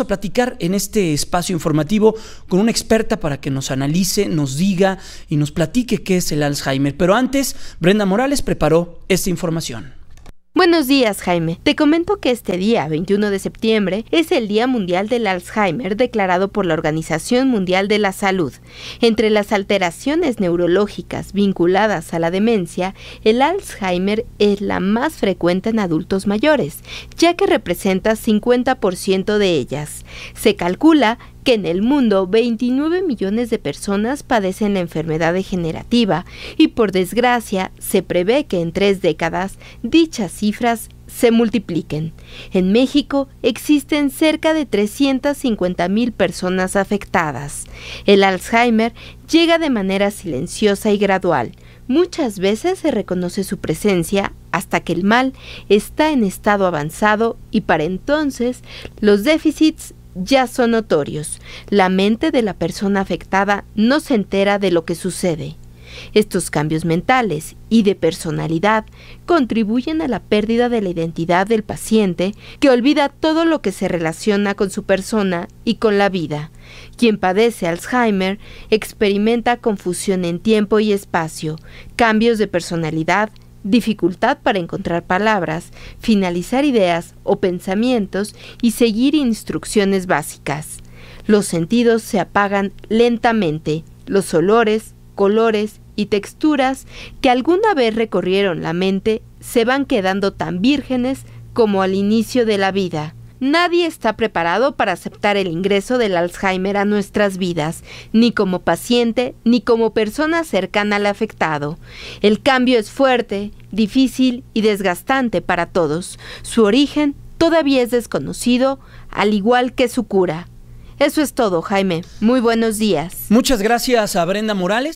a platicar en este espacio informativo con una experta para que nos analice, nos diga y nos platique qué es el Alzheimer. Pero antes, Brenda Morales preparó esta información. Buenos días, Jaime. Te comento que este día, 21 de septiembre, es el Día Mundial del Alzheimer declarado por la Organización Mundial de la Salud. Entre las alteraciones neurológicas vinculadas a la demencia, el Alzheimer es la más frecuente en adultos mayores, ya que representa 50% de ellas. Se calcula que en el mundo 29 millones de personas padecen la enfermedad degenerativa y por desgracia se prevé que en tres décadas dichas cifras se multipliquen. En México existen cerca de 350 mil personas afectadas. El Alzheimer llega de manera silenciosa y gradual. Muchas veces se reconoce su presencia hasta que el mal está en estado avanzado y para entonces los déficits ya son notorios. La mente de la persona afectada no se entera de lo que sucede. Estos cambios mentales y de personalidad contribuyen a la pérdida de la identidad del paciente, que olvida todo lo que se relaciona con su persona y con la vida. Quien padece Alzheimer experimenta confusión en tiempo y espacio, cambios de personalidad dificultad para encontrar palabras, finalizar ideas o pensamientos y seguir instrucciones básicas. Los sentidos se apagan lentamente, los olores, colores y texturas que alguna vez recorrieron la mente se van quedando tan vírgenes como al inicio de la vida. Nadie está preparado para aceptar el ingreso del Alzheimer a nuestras vidas, ni como paciente, ni como persona cercana al afectado. El cambio es fuerte, difícil y desgastante para todos. Su origen todavía es desconocido, al igual que su cura. Eso es todo, Jaime. Muy buenos días. Muchas gracias a Brenda Morales.